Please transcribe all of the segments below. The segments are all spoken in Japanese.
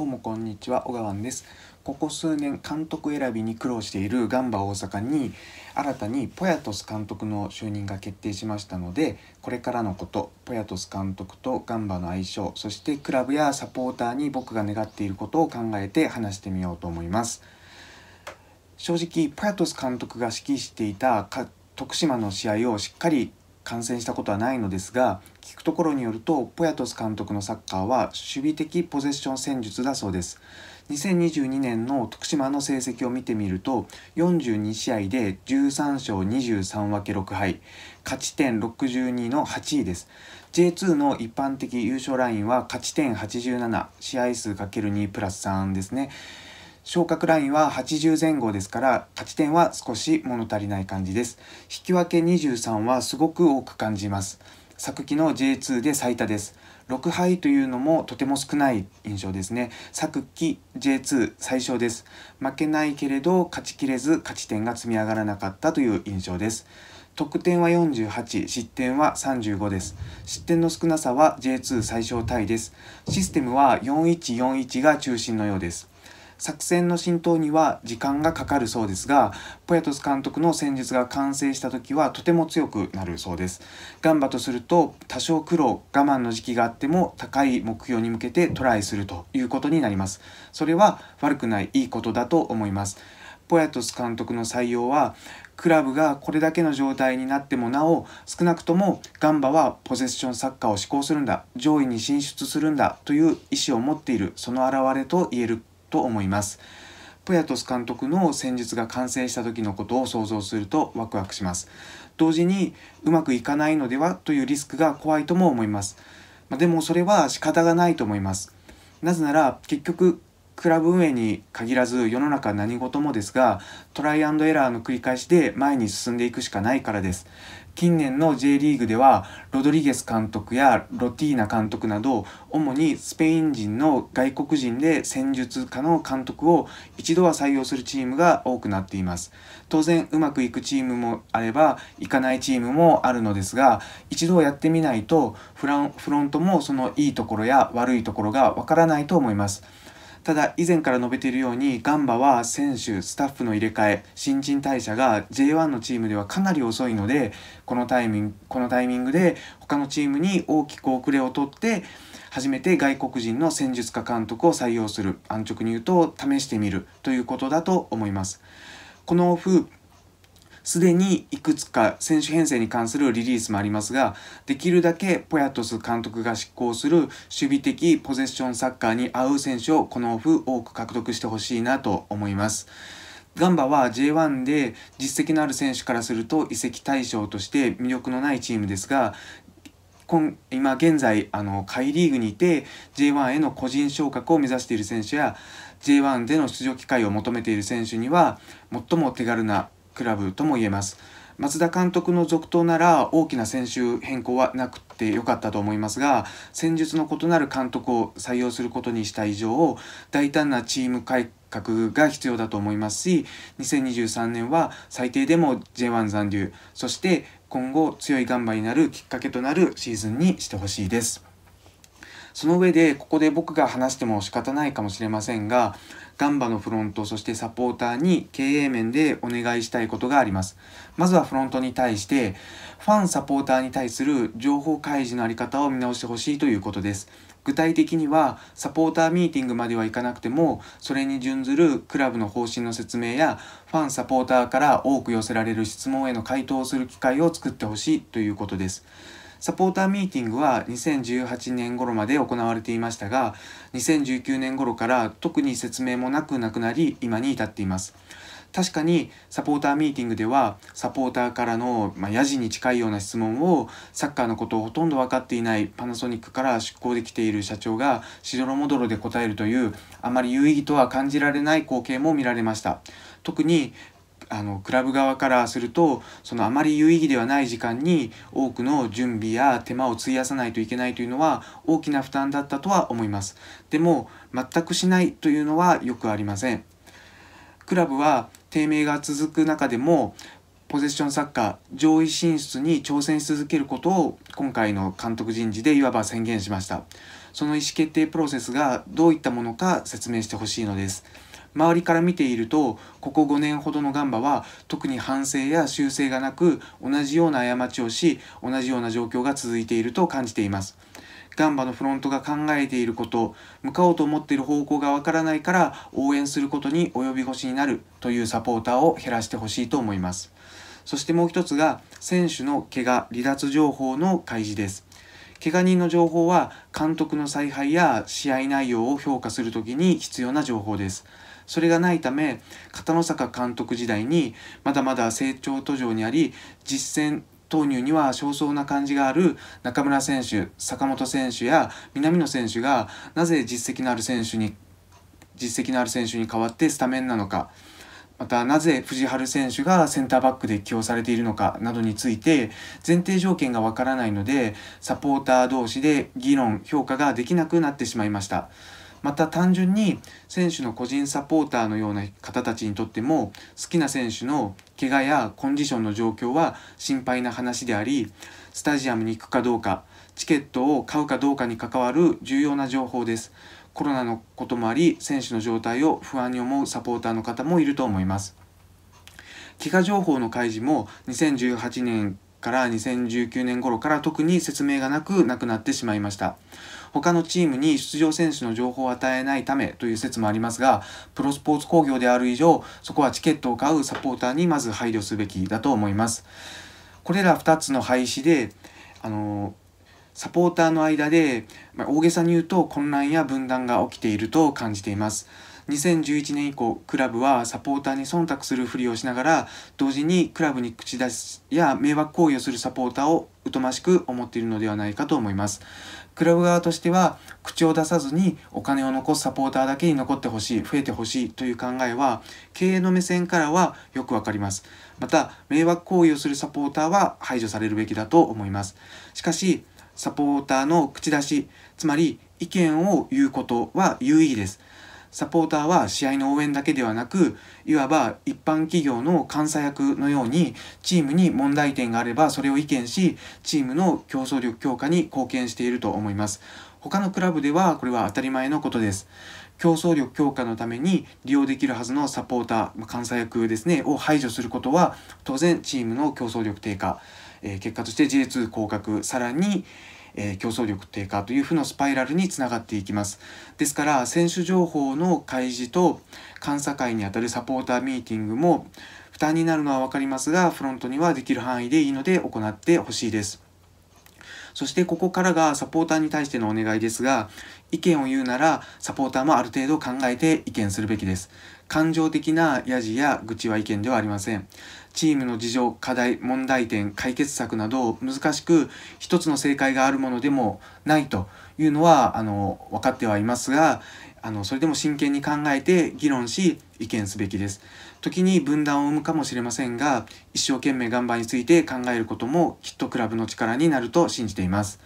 どうもこんにちは、小川です。ここ数年、監督選びに苦労しているガンバ大阪に、新たにポヤトス監督の就任が決定しましたので、これからのこと、ポヤトス監督とガンバの相性、そしてクラブやサポーターに僕が願っていることを考えて話してみようと思います。正直、ポヤトス監督が指揮していた徳島の試合をしっかり観戦したことはないのですが聞くところによるとポヤトス監督のサッカーは守備的ポゼッション戦術だそうです2022年の徳島の成績を見てみると42試合で13勝23分け6敗勝ち点62の8位です J2 の一般的優勝ラインは勝ち点87試合数 ×2 プラス3ですね昇格ラインは80前後ですから勝ち点は少し物足りない感じです引き分け23はすごく多く感じます昨季の J2 で最多です6敗というのもとても少ない印象ですね昨季 J2 最小です負けないけれど勝ちきれず勝ち点が積み上がらなかったという印象です得点は48失点は35です失点の少なさは J2 最小タイですシステムは4141が中心のようです作戦の浸透には時間がかかるそうですがポヤトス監督の戦術が完成した時はとても強くなるそうですガンバとすると多少苦労我慢の時期があっても高い目標に向けてトライするということになりますそれは悪くないいいことだと思いますポヤトス監督の採用はクラブがこれだけの状態になってもなお少なくともガンバはポゼッションサッカーを志向するんだ上位に進出するんだという意思を持っているその表れと言えると思います。プヤトス監督の戦術が完成した時のことを想像するとワクワクします。同時にうまくいかないのではというリスクが怖いとも思います。までもそれは仕方がないと思います。なぜなら結局クラブ運営に限らず世の中何事もですがトライアンドエラーの繰り返しで前に進んでいくしかないからです近年の J リーグではロドリゲス監督やロティーナ監督など主にスペイン人の外国人で戦術家の監督を一度は採用するチームが多くなっています当然うまくいくチームもあればいかないチームもあるのですが一度やってみないとフランフロントもそのいいところや悪いところがわからないと思いますただ以前から述べているようにガンバは選手スタッフの入れ替え新陳代謝が J1 のチームではかなり遅いのでこのタイミングこのタイミングで他のチームに大きく遅れを取って初めて外国人の戦術家監督を採用する安直に言うと試してみるということだと思います。このオフすでにいくつか選手編成に関するリリースもありますが、できるだけポヤトス監督が執行する守備的ポゼッションサッカーに合う選手をこのオフ多く獲得してほしいなと思います。ガンバは J1 で実績のある選手からすると移籍対象として魅力のないチームですが、今現在あの下位リーグにて J1 への個人昇格を目指している選手や J1 での出場機会を求めている選手には最も手軽なクラブとも言えます。松田監督の続投なら大きな選手変更はなくてよかったと思いますが戦術の異なる監督を採用することにした以上大胆なチーム改革が必要だと思いますし2023年は最低でも J1 残留そして今後強いガンバになるきっかけとなるシーズンにしてほしいです。その上でここで僕が話しても仕方ないかもしれませんがガンバのフロント、そしてサポーターに経営面でお願いしたいことがあります。まずはフロントに対して、ファンサポーターに対する情報開示のあり方を見直してほしいということです。具体的にはサポーターミーティングまではいかなくてもそれに準ずるクラブの方針の説明やファンサポーターから多く寄せられる質問への回答をする機会を作ってほしいということです。サポーターミーティングは2018年頃まで行われていましたが、2019年頃から特に説明もなくなくなり、今に至っています。確かにサポーターミーティングではサポーターからの、まあ、ヤジに近いような質問をサッカーのことをほとんど分かっていないパナソニックから出向できている社長がしどろもどろで答えるというあまり有意義とは感じられない光景も見られました。特にあのクラブ側からするとそのあまり有意義ではない時間に多くの準備や手間を費やさないといけないというのは大きな負担だったとは思いますでも全くしないというのはよくありませんクラブは低迷が続く中でもポゼッションサッカー上位進出に挑戦し続けることを今回の監督人事でいわば宣言しましたその意思決定プロセスがどういったものか説明してほしいのです周りから見ているとここ5年ほどのガンバは特に反省や修正がなく同じような過ちをし同じような状況が続いていると感じています。ガンバのフロントが考えていること向かおうと思っている方向がわからないから応援することに及び腰になるというサポーターを減らしてほしいと思います。そしてもう一つが選手の怪我離脱情報の開示です。怪我人の情報は監督の采配や試合内容を評価するときに必要な情報です。それがないため片野坂監督時代にまだまだ成長途上にあり実践投入には焦燥な感じがある中村選手坂本選手や南野選手がなぜ実績のある選手に実績のある選手に代わってスタメンなのかまたなぜ藤原選手がセンターバックで起用されているのかなどについて前提条件がわからないのでサポーター同士で議論評価ができなくなってしまいました。また単純に選手の個人サポーターのような方たちにとっても好きな選手の怪我やコンディションの状況は心配な話でありスタジアムに行くかどうかチケットを買うかどうかに関わる重要な情報ですコロナのこともあり選手の状態を不安に思うサポーターの方もいると思います怪我情報の開示も2018年から2019年頃から特に説明がなくなくなってしまいました。他のチームに出場選手の情報を与えないためという説もありますが、プロスポーツ工業である以上、そこはチケットを買うサポーターにまず配慮すべきだと思います。これら2つの廃止で、あのサポーターの間で、まあ、大げさに言うと混乱や分断が起きていると感じています。2011年以降クラブはサポーターに忖度するふりをしながら同時にクラブに口出しや迷惑行為をするサポーターを疎ましく思っているのではないかと思いますクラブ側としては口を出さずにお金を残すサポーターだけに残ってほしい増えてほしいという考えは経営の目線からはよくわかりますまた迷惑行為をするサポーターは排除されるべきだと思いますしかしサポーターの口出しつまり意見を言うことは有意義ですサポーターは試合の応援だけではなくいわば一般企業の監査役のようにチームに問題点があればそれを意見しチームの競争力強化に貢献していると思います他のクラブではこれは当たり前のことです競争力強化のために利用できるはずのサポーター監査役ですねを排除することは当然チームの競争力低下、えー、結果として J2 降格さらにえー、競争力低下という負のスパイラルにつながっていきます。ですから選手情報の開示と監査会にあたるサポーターミーティングも負担になるのは分かりますがフロントにはできる範囲でいいので行ってほしいです。そしてここからがサポーターに対してのお願いですが、意見を言うならサポーターもある程度考えて意見するべきです。感情的なやじや愚痴は意見ではありません。チームの事情、課題、問題点、解決策など難しく一つの正解があるものでもないというのはあの分かってはいますがあのそれでも真剣に考えて議論し意見すべきです。時に分断を生むかもしれませんが一生懸命頑張りについて考えることもきっとクラブの力になると信じています。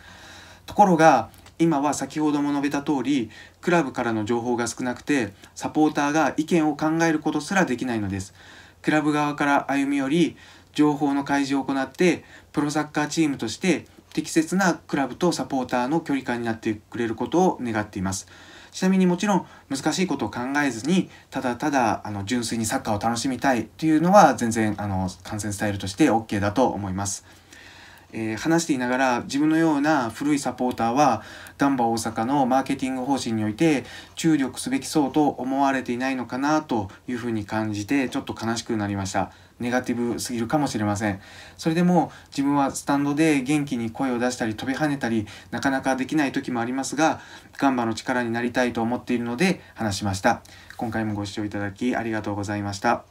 ところが今は先ほども述べた通りクラブからの情報が少なくてサポーターが意見を考えることすらできないのですクラブ側から歩み寄り情報の開示を行ってプロサッカーチームとして適切なクラブとサポーターの距離感になってくれることを願っていますちなみにもちろん難しいことを考えずにただただあの純粋にサッカーを楽しみたいというのは全然あの観戦スタイルとして OK だと思います。えー、話していながら自分のような古いサポーターはガンバ大阪のマーケティング方針において注力すべき層と思われていないのかなというふうに感じてちょっと悲しくなりました。ネガティブすぎるかもしれません。それでも自分はスタンドで元気に声を出したり飛び跳ねたりなかなかできない時もありますが、ガンバの力になりたいと思っているので話しました。今回もご視聴いただきありがとうございました。